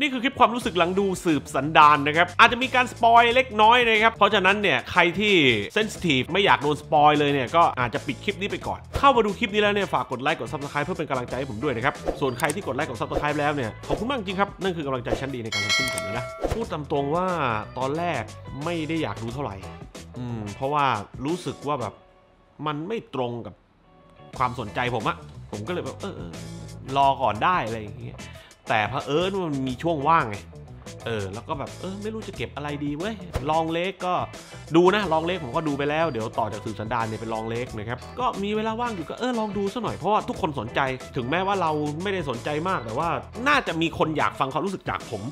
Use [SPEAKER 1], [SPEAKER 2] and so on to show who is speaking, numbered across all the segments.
[SPEAKER 1] นี่คือคลิปความรู้สึกหลังดูสืบสันดานนะครับ อาจจะมีการสปอยเล็กน้อยนะครับ เพราะฉะนั้นเนี่ยใครที่เซนซิทีฟไม่อยากโดนสปอยเลยเนี่ย ก็อาจจะปิดคลิปนี้ไปก่อน เข้ามาดูคลิปนี้แล้วเนี่ยฝากกดไลค์กดซับสไครป์เพื่อเป็นกำลังใจให้ผมด้วยนะครับ ส่วนใครที่กดไลค์กดซับสไครป์แล้วเนี่ยขอบคุณมากจริงครับ นั่นคือกำลังใจชั้นดีในการทำคลิปผมเลยนะพูดตามตรงว่าตอนแรกไม่ได้อยากดูเท่าไหร่อืมเพราะว่ารู้สึกว่าแบบมันไม่ตรงกับความสนใจผมอะผมก็เลยแบบเออรอก่อนได้อะไรอย่างเงี้ยแต่พระเอิญมันมีช่วงว่างไงเออ แล้วก็แบบ เออไม่รู้จะเก็บอะไรดีเว้ยลองเล็กก็ดูนะลองเล็กผมก็ดูไปแล้วเดี๋ยวต่อจากสืบสันดานเนี่ยเป็นลองเล็กนะครับ ก็มีเวลาว่างอยู่ก็เออลองดูซะหน่อย เพราะว่า ทุกคนสนใจถึงแม้ว่าเราไม่ได้สนใจมาก แต่ว่าน่าจะมีคนอยากฟังความรู้สึกจากผม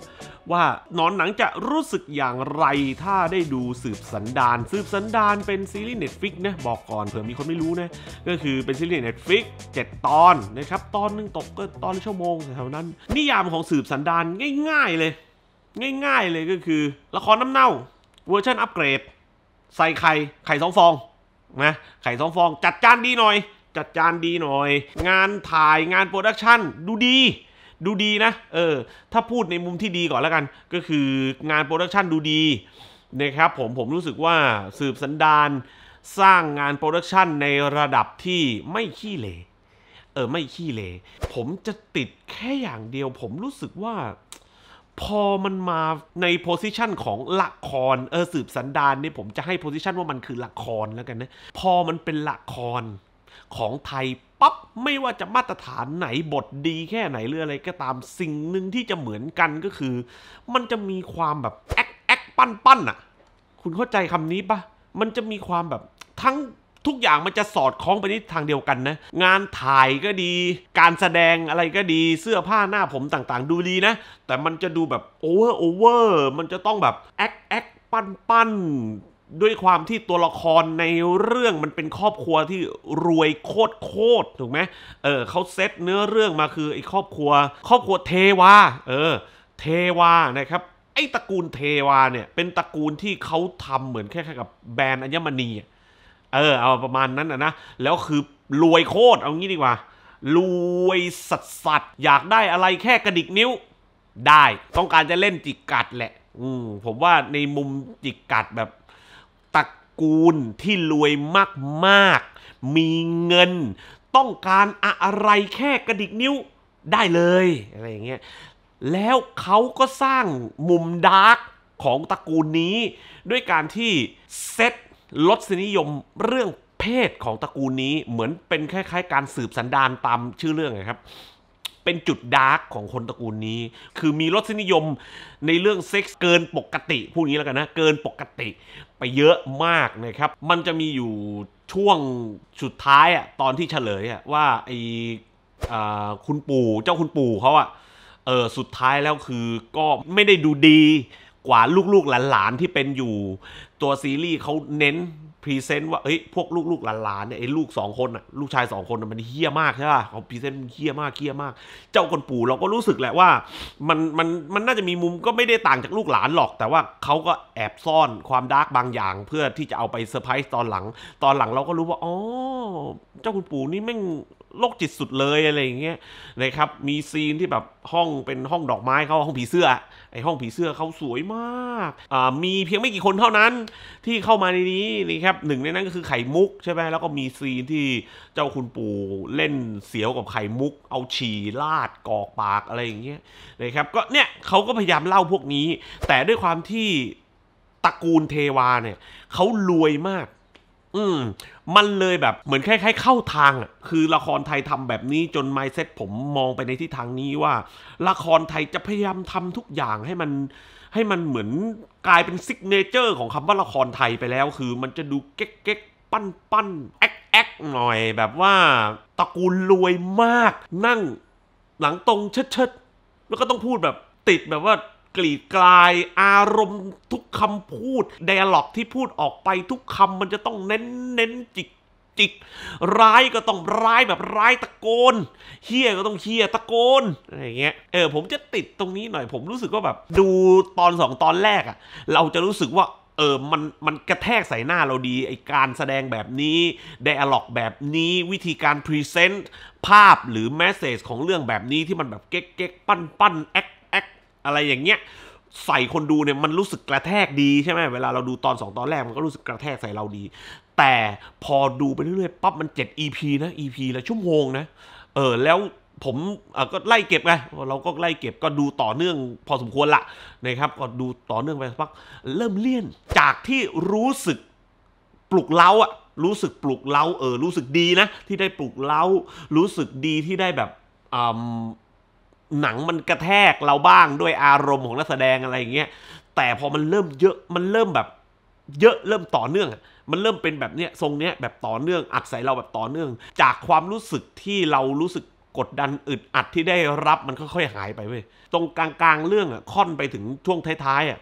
[SPEAKER 1] ว่านอนหนังจะรู้สึกอย่างไรถ้าได้ดูสืบสันดานสืบสันดานเป็นซีรีส์เน็ตฟิกนะบอกก่อนเผื่อมีคนไม่รู้นะก็คือเป็นซีรีส์ n e ิกเจ็ดตอนนะครับตอนนึงตกก็ตอนชั่วโมงแถวนั้น นิยามของสืบสันดานง่ายๆเลยง่ายๆเลยก็คือ ละครน้ำเน่าเวอร์ชันอัปเกรด ใส่ไข่ไข่สองฟองนะไข่สองฟองจัดจานดีหน่อยจัดจานดีหน่อย งานถ่ายงานโปรดักชันดูดี ดูดีนะ เออถ้าพูดในมุมที่ดีก่อนแล้วกันก็คืองานโปรดักชันดูดีนะครับผมผมรู้สึกว่าสืบสันดานสร้างงานโปรดักชันในระดับที่ไม่ขี้เลเออไม่ขี้เลผมจะติดแค่อย่างเดียวผมรู้สึกว่าพอมันมาในโพสิชันของละครเออสืบสันดานนี่ผมจะให้โพสิชันว่ามันคือละครแล้วกันนะพอมันเป็นละครของไทยปั๊บไม่ว่าจะมาตรฐานไหนบทดีแค่ไหนหรืออะไร ก็ตามสิ่งหนึ่งที่จะเหมือนกันก็คือ มันจะมีความแบบแอ๊กแอ๊กปั้นปั้นอะคุณเข้าใจคำนี้ปะมันจะมีความแบบทั้งทุกอย่างมันจะสอดคล้องไปในทางเดียวกันนะ งานถ่ายก็ดีการแสดงอะไรก็ดีเสื้อผ้าหน้าผมต่างๆดูดีนะ แต่มันจะดูแบบโอเวอร์โอเวอร์มันจะต้องแบบแอคแอคปั้นปั้นด้วยความที่ตัวละครในเรื่องมันเป็นครอบครัวที่รวยโคตรโคตรถูกไหมเออเขาเซตเนื้อเรื่องมาคือไอ้ครอบครัว ครอบครัวเทวาเออเทวานะครับไอ้ตระกูลเทวาเนี่ยเป็นตระกูลที่เขาทำเหมือนแค่กับแบรนด์อัญมณีเออเอาประมาณนั้นนะนะแล้วคือรวยโคตรเอางี้ดีกว่ารวยสัสสัสอยากได้อะไรแค่กระดิกนิ้วได้ต้องการจะเล่นจิกกัดแหละอืมผมว่าในมุมจิกกัดแบบตระกูลที่รวยมากๆมีเงิน ต้องการอะไรแค่กระดิกนิ้วได้เลยอะไรอย่างเงี้ยแล้วเขาก็สร้างมุมดาร์ก ของตระกูลนี้ ด้วยการที่เซตลดสนิยมเรื่องเพศของตระกูลนี้เหมือนเป็นคล้ายๆ การสืบสันดานตามชื่อเรื่องนะครับเป็นจุดดาร์กของคนตระกูลนี้ คือมีรสนิยมในเรื่องเซ็กส์เกินปกติพูดงี้แล้วกันนะเกินปกติไปเยอะมากนะครับ มันจะมีอยู่ช่วงสุดท้ายอะตอนที่เฉลยอะว่าไอ้คุณปู่เจ้าคุณปู่เขาอะเออสุดท้ายแล้วคือก็ไม่ได้ดูดีกว่าลูกๆหลานๆที่เป็นอยู่ตัวซีรีส์เขาเน้นพรีเซนต์ว่าเฮ้ยพวกลูกลูกหลานๆเนี่ยไอ้ลูกสองคนอ่ะลูกชายสองคนมันเฮี้ยมากใช่ป่ะเขาพรีเซนต์มันเฮี้ยมากเฮี้ยมากเจ้าคนปู่เราก็รู้สึกแหละว่ามันมันมันน่าจะมีมุมก็ไม่ได้ต่างจากลูกหลานหรอกแต่ว่าเขาก็แอบซ่อนความดาร์กบางอย่างเพื่อที่จะเอาไปเซอร์ไพรส์ตอนหลังตอนหลังเราก็รู้ว่าอ๋อเจ้าคุณปู่นี่แม่งโรคจิตสุดเลยอะไรอย่างเงี้ยนะครับมีซีนที่แบบห้องเป็นห้องดอกไม้เขาห้องผีเสื้อไอห้องผีเสื้อเขาสวยมากอ่ามีเพียงไม่กี่คนเท่านั้นที่เข้ามาในนี้นะครับหนึ่งในนั้นก็คือไข่มุกใช่ไหมแล้วก็มีซีนที่เจ้าคุณปู่เล่นเสียวกับไข่มุก เอาฉี่ลาดกอกปากอะไรอย่างเงี้ยนะครับก็เนี่ยเขาก็พยายามเล่าพวกนี้ แต่ด้วยความที่ตระกูลเทวาเนี่ยเขารวยมากอืมมันเลยแบบเหมือนคล้ายๆเข้าทางอ่ะคือละครไทยทำแบบนี้จนไมเซ็ตผมมองไปในทิศทางนี้ว่า ละครไทยจะพยายามทำทุกอย่างให้มัน ให้มันเหมือนกลายเป็นซิกเนเจอร์ของคำว่าละครไทยไปแล้ว คือมันจะดูเก๊กเก๊กปั้นปั้นแอ๊กแอ๊กหน่อยแบบว่าตระกูลรวยมาก นั่งหลังตรงเชิดเชิดแล้วก็ต้องพูดแบบติดแบบว่ากรีดกลายอารมณ์ทุกคำพูดเดล็อกที่พูดออกไปทุกคำมันจะต้องเน้นเน้นจิกจิกร้ายก็ต้องร้ายแบบร้ายตะโกนเฮี้ยก็ต้องเฮี้ยตะโกนอะไรเงี้ยเออ ผมจะติดตรงนี้หน่อยผมรู้สึกว่าแบบ ดูตอนสองตอนแรกอะเราจะรู้สึกว่าเออมันมันกระแทกใส่หน้าเราดี ไอการแสดงแบบนี้ไดอะล็อกแบบนี้วิธีการพรีเซนต์ภาพหรือแมสเซจของเรื่องแบบนี้ที่มันแบบเก๊กเก๊กปั้นปั้นแอคอะไรอย่างเงี้ยใส่คนดูเนี่ยมันรู้สึกกระแทกดีใช่ไหมเวลาเราดูตอน 2 ตอนแรกมันก็รู้สึกกระแทกใส่เราดี แต่พอดูไปเรื่อยๆปั๊บมัน7 EP นะ EP ละชั่วโมงนะเออแล้วผมก็ไล่เก็บไงเราก็ไล่เก็บก็ดูต่อเนื่องพอสมควรละนะครับ ก็ดูต่อเนื่องไปสักพักเริ่มเลี่ยนจากที่รู้สึกปลุกเล้าอะรู้สึกปลุกเล้าเออรู้สึกดีนะ ที่ได้ปลุกเล้ารู้สึกดีที่ได้แบบหนังมันกระแทกเราบ้างด้วยอารมณ์ของนักแสดงอะไรอย่างเงี้ยแต่พอมันเริ่มเยอะมันเริ่มแบบ เยอะเริ่มต่อเนื่องมันเริ่มเป็นแบบเนี้ยทรงเนี้ยแบบต่อเนื่องอัดใส่เราแบบต่อเนื่อง จากความรู้สึกที่เรารู้สึกกดดันอึดอัดที่ได้รับมันค่อยๆหายไปเว้ยตรงกลางๆเรื่องอ่ะค่อนไปถึงช่วงท้ายๆอ่ะ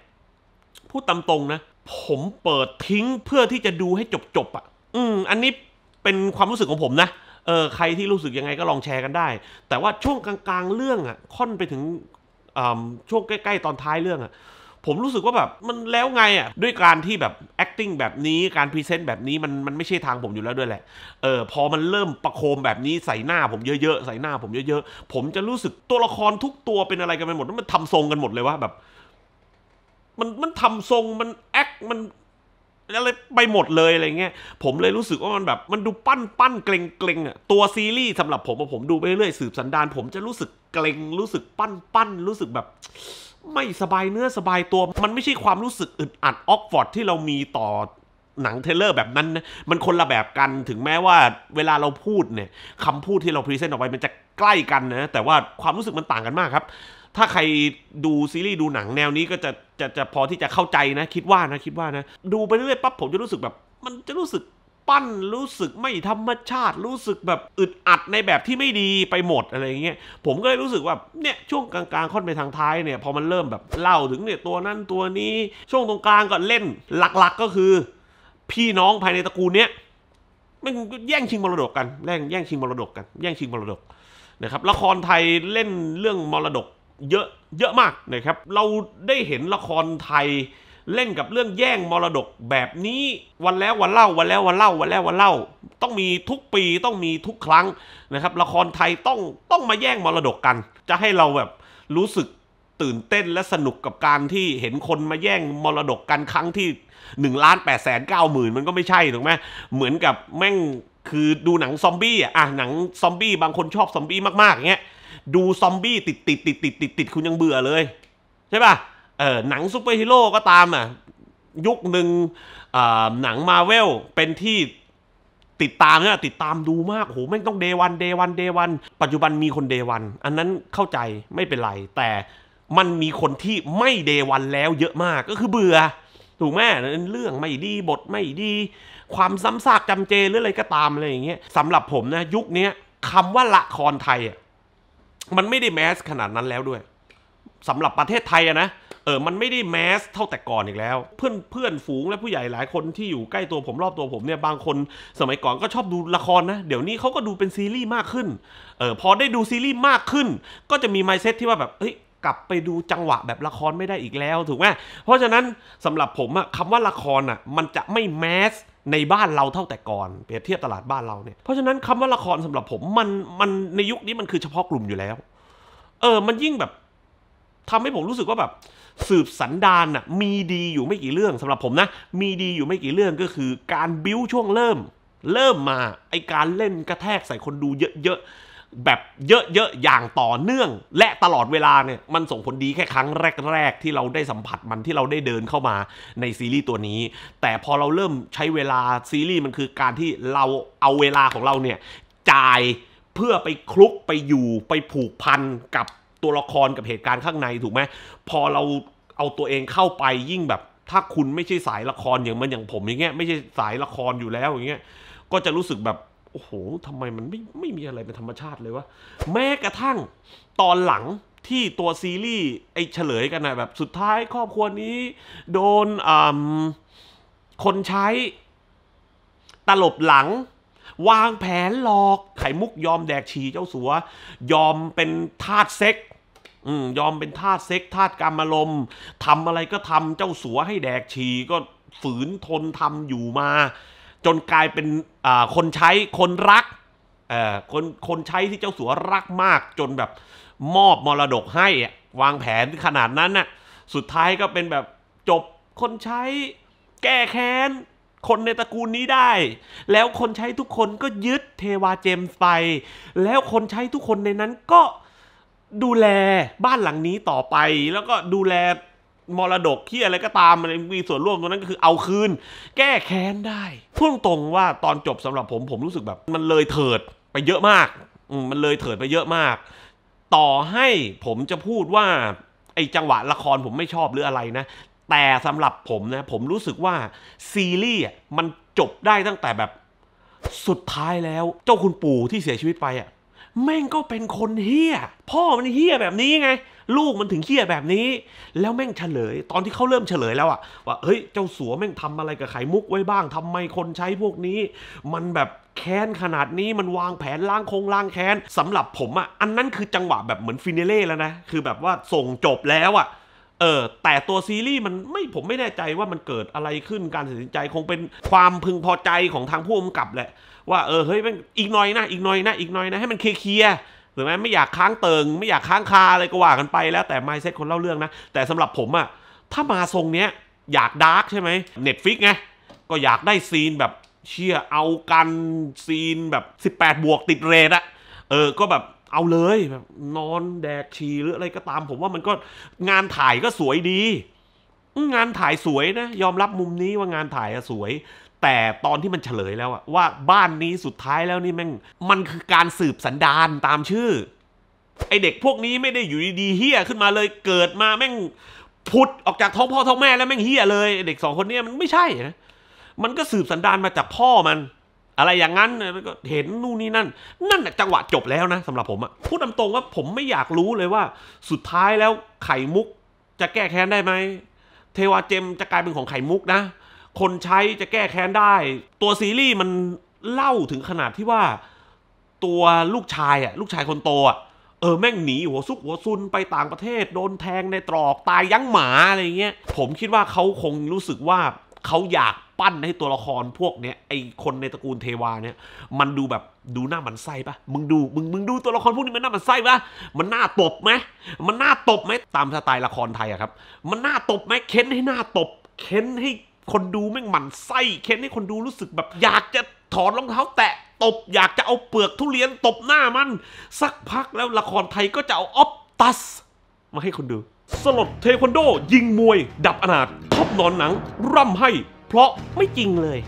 [SPEAKER 1] พูดตามตรงนะ ผมเปิดทิ้งเพื่อที่จะดูให้จบๆอ่ะ อืมอันนี้เป็นความรู้สึกของผมนะเออใครที่รู้สึกยังไงก็ลองแชร์กันได้ แต่ว่าช่วงกลาง ๆ เรื่องอ่ะค่อนไปถึงช่วงใกล้ๆ ตอนท้ายเรื่องอ่ะผมรู้สึกว่าแบบมันแล้วไงอ่ะด้วยการที่แบบ acting แบบนี้การพรีเซนต์แบบนี้มันมันไม่ใช่ทางผมอยู่แล้วด้วยแหละเออพอมันเริ่มประโคมแบบนี้ใส่หน้าผมเยอะๆ ใส่หน้าผมเยอะๆผมจะรู้สึกตัวละครทุกตัวเป็นอะไรกันไปหมด มันทำทรงกันหมดเลยว่าแบบ มันมันทำทรงมันแอคมันอะไรไปหมดเลย อะไรเงี้ย ผมเลยรู้สึกว่ามันแบบมันดูปั้นปั้นเกรงเกรงอ่ะตัวซีรีส์สำหรับผมผมดูไปเรื่อยสืบสันดานผมจะรู้สึกเกรงรู้สึกปั้นปั้นรู้สึกแบบ ไม่สบายเนื้อสบายตัว มันไม่ใช่ความรู้สึกอึดอัดออกฟอร์ดที่เรามีต่อหนังเทเลอร์แบบนั้นนะ มันคนละแบบกัน ถึงแม้ว่าเวลาเราพูดเนี่ยคำพูดที่เราพรีเซนต์ออกไปมันจะใกล้กันนะ แต่ว่าความรู้สึกมันต่างกันมากครับถ้าใครดูซีรีส์ ดูหนังแนวนี้ก็จะจะจะพอที่จะเข้าใจนะคิดว่านะคิดว่านะดูไปเรื่อยปั๊บผมจะรู้สึกแบบมันจะรู้สึกปั้นรู้สึกไม่ธรรมชาติรู้สึกแบบอึดอัดในแบบที่ไม่ดีไปหมดอะไรเงี้ยผมก็เลยรู้สึกว่าเนี่ยช่วงกลางๆ ค่อนไปทางท้ายเนี่ยพอมันเริ่มแบบเล่าถึงเนี่ยตัวนั่นตัวนี้ช่วงตรงกลางก็เล่นหลักๆก็คือพี่น้องภายในตระกูลเนี้ยมันแย่งชิงมรดกกันแย่งแย่งชิงมรดกกันแย่งชิงมรดกนะครับละครไทยเล่นเรื่องมรดกเยอะเยอะมากนะครับ เราได้เห็นละครไทยเล่นกับเรื่องแย่งมรดกแบบนี้วันแล้ว วันเล่าวันแล้ววันเล่า วันแล้ววันเล่า ต้องมีทุกปีต้องมีทุกครั้งนะครับละครไทยต้องต้องมาแย่งมรดกกัน จะให้เราแบบรู้สึกตื่นเต้นและสนุกกับการที่เห็นคนมาแย่งมรดกกันครั้งที่1นึ่งล้านแปดแสนเก้าหมื่นมันก็ไม่ใช่ถูกไหมเหมือนกับแม่งคือดูหนังซอมบี้อ่ะ หนังซอมบี้บางคนชอบซอมบี้มากๆอย่างเงี้ยดูซอมบี้ ติดติดติดติดติดติดคุณยังเบื่อเลย ใช่ป่ะเออหนังซูเปอร์ฮีโร่ก็ตามอ่ะ ยุคหนึ่งหนังมาเวลเป็นที่ติดตามเนี่ยติดตามดูมากโหไม่ต้องเดวันเดวันเดวัน ปัจจุบันมีคนเดวัน อันนั้นเข้าใจไม่เป็นไร แต่มันมีคนที่ไม่เดวันแล้วเยอะมากก็คือเบื่อ ถูกไหมเรื่องไม่ดีบทไม่ดี ความซ้ำซากจำเจหรืออะไรก็ตามอะไรอย่างเงี้ยสำหรับผมนะ ยุคนี้คำว่าละครไทยมันไม่ได้แมสขนาดนั้นแล้วด้วยสำหรับประเทศไทยอะนะ เออ มันไม่ได้แมสเท่าแต่ก่อนอีกแล้ว เพื่อนเพื่อนฝูงและผู้ใหญ่หลายคนที่อยู่ใกล้ตัวผมรอบตัวผมเนี่ย บางคน สมัยก่อนก็ชอบดูละครนะ เดี๋ยวนี้เขาก็ดูเป็นซีรีส์มากขึ้น เออพอได้ดูซีรีส์มากขึ้น ก็จะมีไมเซ็ตที่ว่าแบบเฮ้ยกลับไปดูจังหวะแบบละครไม่ได้อีกแล้วถูกไหมเพราะฉะนั้นสำหรับผมอะคำว่าละครอะมันจะไม่แมสในบ้านเราเท่าแต่ก่อนเปรียบเทียบตลาดบ้านเราเนี่ยเพราะฉะนั้นคำว่าละครสำหรับผมมันมันในยุคนี้มันคือเฉพาะกลุ่มอยู่แล้วเออมันยิ่งแบบ ทำให้ผมรู้สึกว่าแบบ สืบสันดานอะมีดีอยู่ไม่กี่เรื่อง สำหรับผมนะมีดีอยู่ไม่กี่เรื่องก็คือการบิ้วช่วงเริ่มเริ่มมาไอการเล่นกระแทกใส่คนดูเยอะแบบเยอะๆ อย่างต่อเนื่อง และตลอดเวลาเนี่ยมันส่งผลดีแค่ครั้งแรกๆ ที่เราได้สัมผัสมันที่เราได้เดินเข้ามาในซีรีส์ตัวนี้แต่พอเราเริ่มใช้เวลาซีรีส์มันคือการที่เราเอาเวลาของเราเนี่ยจ่ายเพื่อไปคลุกไปอยู่ไปผูกพันกับตัวละครกับเหตุการณ์ข้างในถูกไหมพอเราเอาตัวเองเข้าไปยิ่งแบบถ้าคุณไม่ใช่สายละครอย่างมันอย่างผมอย่างเงี้ยไม่ใช่สายละครอยู่แล้วอย่างเงี้ยก็จะรู้สึกแบบโอ้โห ทำไมมันไม่ไม่มีอะไรเป็นธรรมชาติเลยวะแม้กระทั่งตอนหลังที่ตัวซีรีส์ไอ้เฉลยกันนะแบบสุดท้าย ครอบครัวนี้ โดนคนใช้ ตลบหลัง วางแผนหลอก ไข่มุกยอมแดกฉี่เจ้าสัว ยอมเป็นทาสเซ็กยอมเป็นทาสเซ็ก ทาสกรรมอารมณ์ทำอะไรก็ทำเจ้าสัวให้แดกฉี่ก็ฝืนทนทำอยู่มาจนกลายเป็นคนใช้คนรักคนคนใช้ที่เจ้าสัวรักมาก จนแบบมอบมรดกให้วางแผน ขนาดนั้นน่ะสุดท้ายก็เป็นแบบจบคนใช้แก้แค้นคนในตระกูลนี้ได้ แล้วคนใช้ทุกคนก็ยึดเทวาเจมส์ไปแล้วคนใช้ทุกคนในนั้นก็ดูแลบ้านหลังนี้ต่อไปแล้วก็ดูแลมรดกที่อะไรก็ตามมันมีส่วนร่วมตรงนั้นก็คือเอาคืน แก้แค้นได้พูดตรงว่าตอนจบสำหรับผมผมรู้สึกแบบมันเลยเถิดไปเยอะมากมันเลยเถิดไปเยอะมาก ต่อให้ผมจะพูดว่า ไอ้จังหวะละครผมไม่ชอบหรืออะไรนะ แต่สำหรับผมนะ ผมรู้สึกว่าซีรีส์มันจบได้ตั้งแต่แบบสุดท้ายแล้วเจ้าคุณปู่ที่เสียชีวิตไปอ่ะแม่งก็เป็นคนเฮี้ย พ่อมันเฮี้ยแบบนี้ไง ลูกมันถึงเฮี้ยแบบนี้ แล้วแม่งเฉลย ตอนที่เขาเริ่มเฉลยแล้วอะว่าเฮ้ยเจ้าสัวแม่งทำอะไรกับไขมุกไว้บ้างทำไมคนใช้พวกนี้ มันแบบแค้นขนาดนี้มันวางแผนล้างคงล้างแค้นสำหรับผมอะอันนั้นคือจังหวะแบบเหมือนฟินเนเล่แล้วนะ คือแบบว่าส่งจบแล้วอะเออแต่ตัวซีรีส์มันไม่ผมไม่แน่ใจว่ามันเกิดอะไรขึ้นการตัดสินใจคงเป็นความพึงพอใจของทางผู้กำกับแหละ ว่าเออเฮ้ยอีกหน่อยนะ อีกหน่อยนะ อีกหน่อยนะให้มันเคลียร์หรือไม่ไม่อยากค้างเติง ไม่อยากค้างคาอะไรก็ว่ากันไปแล้ว แต่ไม่เซ็ตคนเล่าเรื่องนะ แต่สำหรับผมอะถ้ามาทรงเนี้ยอยากดาร์กใช่ไหมเน็ตฟิกไงก็อยากได้ซีนแบบเชียเอากันซีนแบบ 18บวกติดเรทอะเออก็แบบเอาเลยแบบนอนแดกฉี่หรืออะไรก็ตามผมว่ามันก็งานถ่ายก็สวยดี งานถ่ายสวยนะ ยอมรับมุมนี้ว่างานถ่ายสวย แต่ตอนที่มันเฉลยแล้วอะว่าบ้านนี้สุดท้ายแล้วนี่แม่งมันคือการสืบสันดานตามชื่อไอเด็กพวกนี้ไม่ได้อยู่ดีเฮี้ยขึ้นมาเลยเกิดมาแม่งพุดออกจากท้องพ่อท้องแม่แล้วแม่งเฮี้ยเลย เด็กสองคนนี้มันไม่ใช่นะมันก็สืบสันดานมาจากพ่อมันอะไรอย่างนั้นก็เห็นนู่นนี่นั่น นั่นจังหวะจบแล้วนะสำหรับผมอะพูดตาตรงว่าผมไม่อยากรู้เลยว่า สุดท้ายแล้วไข่มุก จะแก้แค้นได้ไหมเทวาเจมจะกลายเป็นของไข่มุกนะ คนใช้จะแก้แค้นได้ ตัวซีรีส์มันเล่าถึงขนาดที่ว่า ตัวลูกชายอะลูกชายคนโตอะเออแม่งหนีหัวซุกหัวซุนไปต่างประเทศ โดนแทงในตรอกตายยั้งหมาอะไรเงี้ยผมคิดว่าเขาคงรู้สึกว่าเขาอยากปั้นให้ตัวละครพวกเนี้ย ไอคนในตระกูลเทวาเนี่ย มันดูแบบดูหน้ามันไส้ปะมึงดูมึงมึงดูตัวละครพวกนี้มันหน้ามันไส้ปะมันหน้าตบไหมมันหน้าตบไหมตามสไตล์ละครไทยอะครับ มันหน้าตบไหมเค้นให้หน้าตบเค้นให้คนดูแม่งหมันไส้เค้นให้คนดูรู้สึกแบบอยากจะถอดรองเท้าแตะตบอยากจะเอาเปลือกทุเรียนตบหน้ามัน สักพักแล้วละครไทยก็จะเอาออฟตัสมาให้คนดูสลดเทควันโดยิงมวยดับอนาถทบนอนหนัง ร่ำให้ เพราะไม่จริงเลย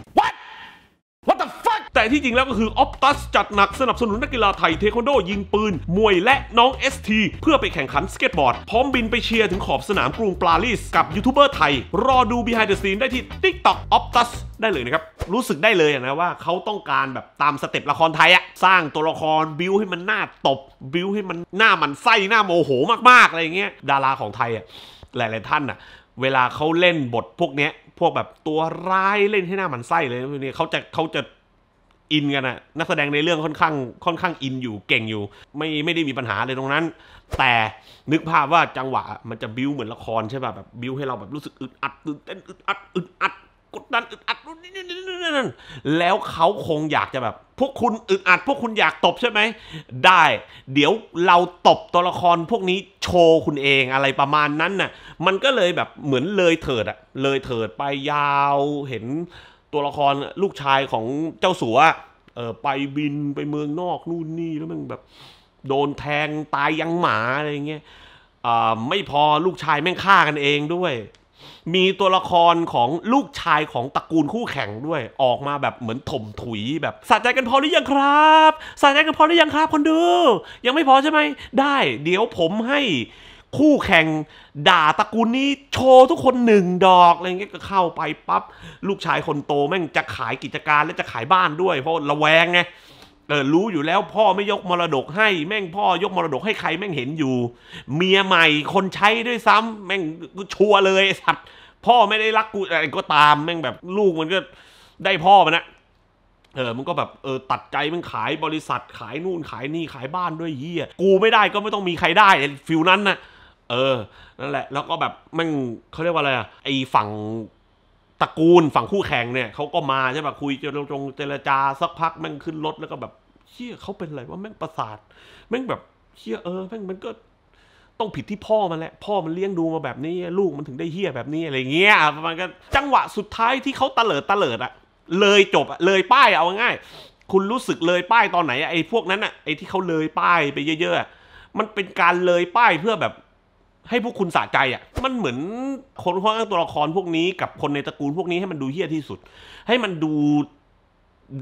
[SPEAKER 1] แต่ที่จริงแล้วก็คือออปตัสจัดหนักสนับสนุนนักกีฬาไทยเทควันโดยิงปืน มวยและน้อง ST เพื่อไปแข่งขันสเก็ตบอร์ด พร้อมบินไปเชียร์ถึงขอบสนามกรุงปารีสกับยูทูบเบอร์ไทย รอดู behind the scene ได้ที่ TikTok ออปตัสได้เลยนะครับ รู้สึกได้เลยนะว่าเขาต้องการแบบตามสเต็ปละครไทยอะสร้างตัวละครบิวให้มันหน้าตบบิวให้มันหน้ามันไส้หน้าโมโหมากๆอะไรเงี้ย ดาราของไทยอะหลายๆท่านอะเวลาเขาเล่นบทพวกเนี้ย พวกแบบตัวร้ายเล่นให้หน้ามันไส้เลยเนียเขาจะเขาจะอินกันอะนักแสดงในเรื่องค่อนข้างค่อนข้างอินอยู่เก่งอยู่ไม่ไม่ได้มีปัญหาเลยตรงนั้น แต่นึกภาพว่าจังหวะมันจะบิ้วเหมือนละครใช่ป่ะแบบบิ้วให้เราแบบรู้สึกอึดอัดตื่นเต้นอึดอัดอึดอัดกดดันอึดอัดนู่นนี่นั่นแล้วเขาคงอยากจะแบบ พวกคุณอึดอัด พวกคุณอยากตบใช่ไหมได้เดี๋ยวเราตบตัวละครพวกนี้โชว์คุณเองอะไรประมาณนั้นน่ะมันก็เลยแบบเหมือนเลยเถิดอะเลยเถิดไปยาวเห็นตัวละครลูกชายของเจ้าสัวเออไปบินไปเมืองนอก นู่นนี่แล้วมันแบบ โดนแทงตายยังหมา อะไรเงี้ยอ่าไม่พอลูกชายแม่งฆ่ากันเองด้วย มีตัวละครของลูกชายของตระกูลคู่แข่งด้วย ออกมาแบบเหมือนถมถุยแบบสะใจกันพอหรือยังครับสะใจกันพอหรือยังครับคนดูยังไม่พอใช่ไหมได้เดี๋ยวผมให้คู่แข่งด่าตระกูลนี้โชว์ทุกคนหนึ่งดอกอะไรเงี้ยก็เข้าไปปับ๊บลูกชายคนโต แม่งจะขายกิจการและจะขายบ้านด้วย เพราะระแวงไงเออรู้อยู่แล้วพ่อไม่ยกมรดกให้แม่งพ่อยกมรดกให้ใครแม่งเห็นอยู่เมียใหม่คนใช้ด้วยซ้ำ แม่งชัวเลยสัตว์พ่อไม่ได้รักกูอะไรก็ตามแม่งแบบลูกมันก็ได้พ่อมันนะเออมันก็แบบเออตัดใจมันขายบริษัท ขายนู่นขายนี่ขายบ้านด้วยเฮียกูไม่ได้ก็ไม่ต้องมีใครได้ฟิลนั้นนะ่ะเออนั่นแหละ แล้วก็แบบมันเขาเรียกว่าอะไรอะไอฝั่งตระกูลฝั่งคู่แข่งเนี่ย เขาก็มาใช่ปหะคุยจะจงเจรจาสักพักแม่งขึ้นรถแล้วก็แบบเชี่ยเขาเป็นอะไรว่าแม่งประสาทแม่งแบบเชี่ยเออแม่งมันก็ต้องผิดที่พ่อมันแหละ พ่อมันเลี้ยงดูมาแบบนี้ลูกมันถึงได้เฮี้ยแบบนี้อะไรเงี้ยประมาณกันจังหวะสุดท้ายที่เขาตะเลิดตะเลิดอะเลยจบอะเลยป้ายเอาง่ายคุณรู้สึกเลยป้ายตอนไหนไอ้พวกนั้นอะไอ้ที่เขาเลยป้ายไปเยอะๆมันเป็นการเลยป้ายเพื่อแบบให้พวกคุณสะใจอะ่ะมันเหมือนคนข้างตัวละครพวกนี้ กับคนในตระกูลพวกนี้ให้มันดูเฮี้ยที่สุด ให้มันดู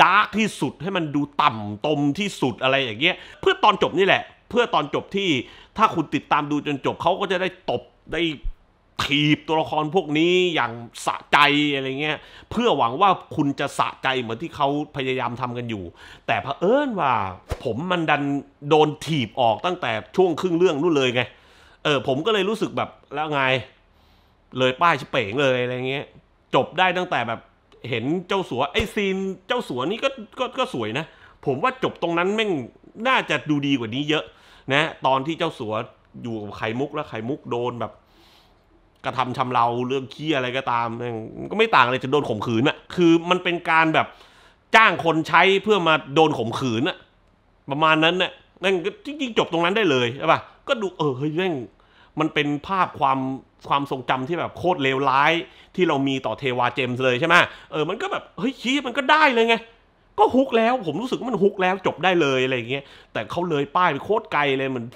[SPEAKER 1] ดาร์กที่สุด ให้มันดูต่ำตมที่สุดอะไรอย่างเงี้ยเพื่อตอนจบนี่แหละ เพื่อตอนจบที่ ถ้าคุณติดตามดูจนจบเขาก็จะได้ตบได้ถีบตัวละครพวกนี้อย่างสะใจอะไรเงี้ย เพื่อหวังว่าคุณจะสะใจเหมือนที่เขาพยายามทำกันอยู่ แต่เผอิญว่าผมมันดันโดนถีบออกตั้งแต่ช่วงครึ่งเรื่องนู่นเลยไงเออผมก็เลยรู้สึกแบบแล้วไง เลยป้ายเฉเป๋งเลยอะไรเงี้ยจบได้ตั้งแต่แบบ เห็นเจ้าสัวไอ้ซีนเจ้าสัวนี่ก็ก็ก็สวยนะ ผมว่าจบตรงนั้นแม่งน่าจะดูดีกว่านี้เยอะ นะ ตอนที่เจ้าสัวอยู่กับไข่มุกแล้วไข่มุกโดนแบบกระทำชำเราเรื่องขี้อะไรก็ตาม่ก็ไม่ต่างอะไรจะโดนข่มขืนอะคือ มันเป็นการแบบจ้างคนใช้เพื่อมาโดนข่มขืนอะประมาณนั้นเนี่ยนั่นก็จริงๆจบตรงนั้นได้เลยใช่ป่ะก็ดูเออเฮ้ยแม่งมันเป็นภาพความความทรงจำที่แบบโคตรเลวร้าย ที่เรามีต่อเทวาเจมส์เลยใช่ไหมเออมันก็แบบเฮ้ยชี้มันก็ได้เลยไงก็ฮุกแล้วผมรู้สึกว่ามันฮุกแล้วจบได้เลยอะไรอย่างเงี้ย แต่เขาเลยป้ายไปโคตรไกลเลยเหมือน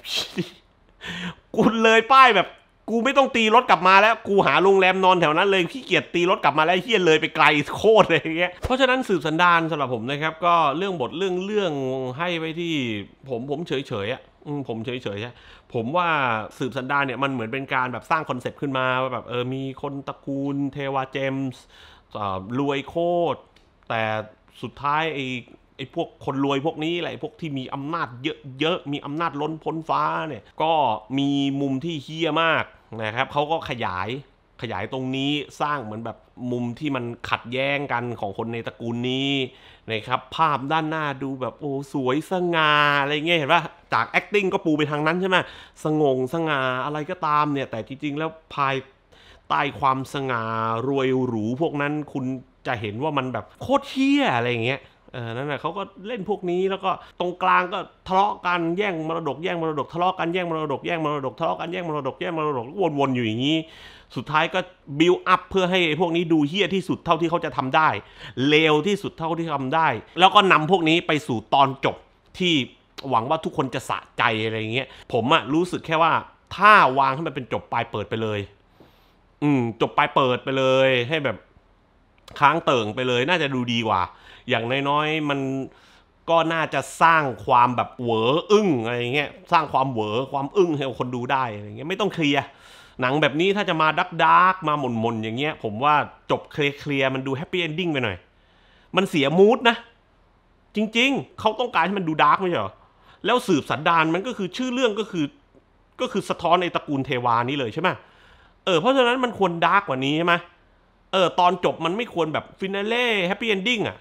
[SPEAKER 1] กูเลยป้ายแบบกูไม่ต้องตีรถกลับมาแล้วกูหาโรงแรมนอนแถวนั้นเลยขี้เกียจตีรถกลับมาแล้วเฮี้ยเลยไปไกลโคตรเลยอย่างเงี้ยเพราะฉะนั้นสืบสันดานสำหรับผมนะครับก็เรื่องบทเรื่องเรื่องให้ไปที่ผมผมเฉยเฉยอ่ะผมเฉยเฉยผมว่าสืบสันดานเนี่ยมันเหมือนเป็นการแบบสร้างคอนเซปต์ขึ้นมาาแบบเออมีคนตระกูลเทวาเจมส์รวยโคตรแต่สุดท้ายไอไอ้พวกคนรวยพวกนี้อะไรพวกที่มีอำนาจเยอะๆ มีอำนาจล้นพ้นฟ้าเนี่ย ก็มีมุมที่เฮี้ยมากนะครับเขาก็ขยาย ขยายตรงนี้ สร้างเหมือนแบบมุมที่มันขัดแย้งกันของคนในตระกูลนี้นะครับ ภาพด้านหน้าดูแบบโอ้สวยสง่าอะไรเงี้ย เห็นปะจาก acting ก็ปูไปทางนั้นใช่ไหมสงงสง่าอะไรก็ตามเนี่ย แต่จริงๆ แล้วภายใต้ความสง่ารวยหรูพวกนั้นคุณจะเห็นว่ามันแบบโคตรเฮี้ยอะไรเงี้ยเออนั่นแหละเขาก็เล่นพวกนี้ แล้วก็ตรงกลางก็ทะเลาะกันแย่งมรดกแย่งมรดกทะเลาะกันแย่งมรดกแย่งมรดกทะเลาะกันแย่งมรดกแย่งมรดกวนๆอยู่อย่างนี้ สุดท้ายก็บิวอัพเพื่อให้พวกนี้ดูเฮี้ยที่สุดเท่าที่เขาจะทำได้เลวที่สุดเท่าที่ทำได้ แล้วก็นำพวกนี้ไปสู่ตอนจบที่หวังว่าทุกคนจะสะใจอะไรเงี้ยผมอะรู้สึกแค่ว่า ถ้าวางให้มันเป็นจบปลายเปิดไปเลย อืม จบปลายเปิดไปเลย ให้แบบค้างเติ่งไปเลย น่าจะดูดีกว่าอย่างน้อยๆมันก็น่าจะสร้างความแบบเหวออึ้งอะไรเงี้ย สร้างความเหวอความอึ้งให้คนดูได้อะไรเงี้ยไม่ต้องเคลียร์ หนังแบบนี้ถ้าจะมาดักดักมาหม่นมนอย่างเงี้ย ผมว่าจบเคลียร์มันดูแฮปปี้เอนดิ้งไปหน่อย มันเสียมูดนะ จริงๆเขาต้องการให้มันดูดาร์กไม่ใช่หรอ แล้วสืบสันดานมันก็คือชื่อเรื่องก็คือ ก็คือสะท้อนในตระกูลเทวานี้เลยใช่ไหมเออเพราะฉะนั้นมันควรดาร์กกว่านี้ใช่ไหมเออตอนจบมันไม่ควรแบบฟินาเล่แฮปปี้เอนดิ้งอ่ะ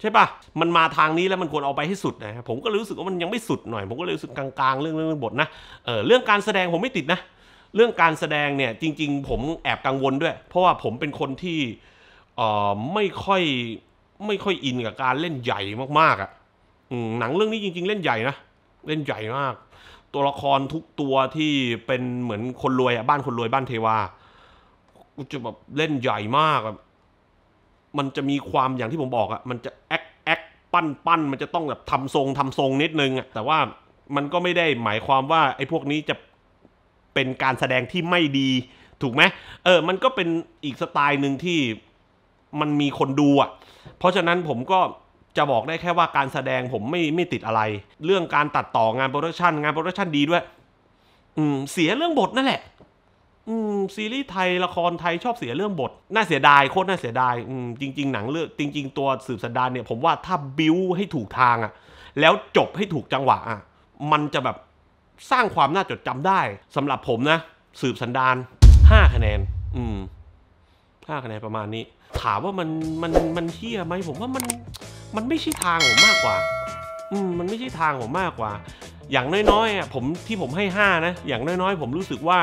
[SPEAKER 1] ใช่ปะมันมาทางนี้แล้วมันควรเอาไปให้สุดนะ ผมก็รู้สึกว่ามันยังไม่สุดหน่อย ผมก็เลยรู้สึกกลางๆ เรื่องเรื่องบทนะเออเรื่องการแสดงผมไม่ติดนะ เรื่องการแสดงเนี่ยจริง ๆ ผมแอบกังวลด้วย เพราะว่าผมเป็นคนที่เออไม่ค่อยไม่ค่อยอินกับการเล่นใหญ่มากๆอะ่ะหนังเรื่องนี้จริง ๆ เล่นใหญ่นะ เล่นใหญ่มาก ตัวละครทุกตัวที่เป็นเหมือนคนรวยอะ่ะบ้านคนรวยบ้านเทวาจะแบบเล่นใหญ่มากแบบมันจะมีความอย่างที่ผมบอกอะมันจะแอคแอคปั้นปั้น มันจะต้องแบบทำทรงทำทรงนิดนึงอะแต่ว่ามันก็ไม่ได้หมายความว่าไอ้พวกนี้จะเป็นการแสดงที่ไม่ดี ถูกไหมเออมันก็เป็นอีกสไตล์หนึ่งที่มันมีคนดูอะ่ะเพราะฉะนั้นผมก็จะบอกได้แค่ว่าการแสดงผมไม่ไม่ติดอะไร เรื่องการตัดต่องานโปรดักชันงานโปรดักชันดีด้วยอืมเสียเรื่องบทนั่นแหละอืม ซีรีส์ไทย ละครไทยชอบเสียเรื่องบท น่าเสียดาย โคตรน่าเสียดายอืมจริงๆ หนังเลือกจริง ๆตัวสืบสันดานเนี่ย ผมว่าถ้าบิวให้ถูกทางอ่ะแล้วจบให้ถูกจังหวะอ่ะมันจะแบบสร้างความน่าจดจำได้ สำหรับผมนะ สืบสันดานห้าคะแนน อืมห้าคะแนนประมาณนี้ ถามว่ามันมันมันเที่ยไหมผมว่ามันมันไม่ใช่ทางผมมากกว่าอืมมันไม่ใช่ทางผมมากกว่าอย่างน้อยๆผมที่ผมให้ 5 นะ อย่างน้อยๆ ผมรู้สึกว่า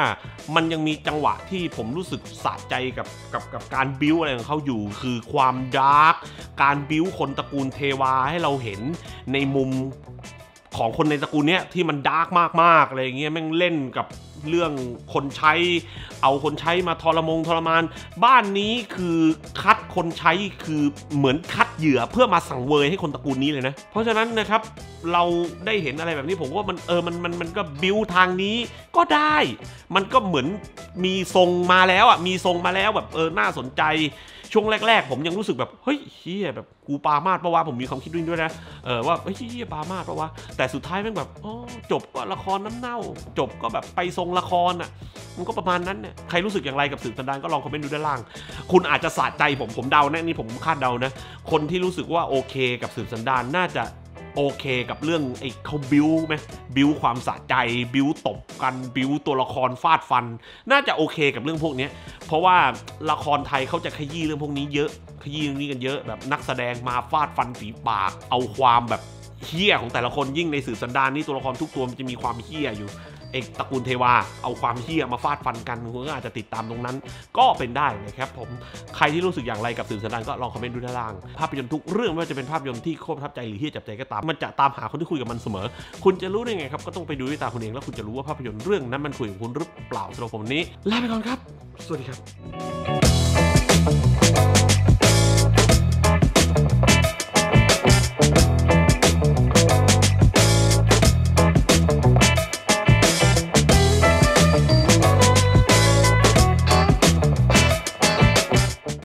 [SPEAKER 1] มันยังมีจังหวะที่ผมรู้สึกสะใจกับกับกับการบิวอะไรของเขาอยู่คือความดาร์กการบิวคนตระกูลเทวาให้เราเห็นในมุมของคนในตระกูลเนี้ยที่มันดาร์กมากๆอะไรเงี้ยแม่งเล่นกับเรื่องคนใช้เอาคนใช้มาทรมงทรมาน บ้านนี้คือคัดคนใช้คือเหมือนคัดเหยื่อเพื่อมาสังเวยให้คนตระกูลนี้เลยนะ เพราะฉะนั้นนะครับเราได้เห็นอะไรแบบนี้ผมว่ามันเออมันมันมันก็บิวทางนี้ก็ได้ มันก็เหมือนมีทรงมาแล้วอ่ะมีทรงมาแล้วแบบเออน่าสนใจช่วงแรกๆผมยังรู้สึกแบบเฮ้ยเฮียแบบกูปามาดปะวะ ผมมีความคิดด้วยดนะเออว่าเฮ้ยเฮียปามาดปะวะแต่สุดท้ายแม่งแบบอ๋อจบก็ละครน้ำเน่า จบก็แบบไปทรงละครอ่ะมันก็ประมาณนั้นเนี่ยใครรู้สึกอย่างไรกับสืบสันดานก็ลองคอมเมนต์ดูด้านล่าง คุณอาจจะสะใจ ผมผมเดานะนี่ผมคาดเดานะ คนที่รู้สึกว่าโอเค กับสืบสันดานน่าจะโอเคกับเรื่องไอ้เขาบิวไหมบิวความสะใจบิวตบกันบิวตัวละครฟาดฟัน น่าจะโอเคกับเรื่องพวกนี้เพราะว่าละครไทยเขาจะ ขยี้เรื่องพวกนี้เยอะขยี้เรื่องนี้กันเยอะแบบนักแสดงมาฟาดฟันฝีปากเอาความแบบเฮี้ย ของแต่ละคนยิ่งในสื่อสันดานนี่ตัวละครทุกตัวมันจะมีความเฮี้ยอยู่เอกตระกูลเทวา เอาความเฮี้ยมาฟาดฟันกันคุณก็อาจจะติดตามตรงนั้นก็เป็นได้นะครับผมใครที่รู้สึกอย่างไรกับสื่อสารก็ลองคอมเมนต์ดูด้านล่าง ภาพยนตร์ทุกเรื่องไม่ว่าจะเป็นภาพยนตร์ที่โคตรบทับใจหรือเฮี้ยจับใจก็ตาม มันจะตามหาคนที่คุยกับมันเสมอ คุณจะรู้ได้ไงครับ ก็ต้องไปดูด้วยตาคุณเองแล้วคุณจะรู้ว่าภาพยนตร์เรื่องนั้นมันคุยกับคุณหรือเปล่าสำหรับผมนี้ลาไปก่อนครับสวัสดีครับ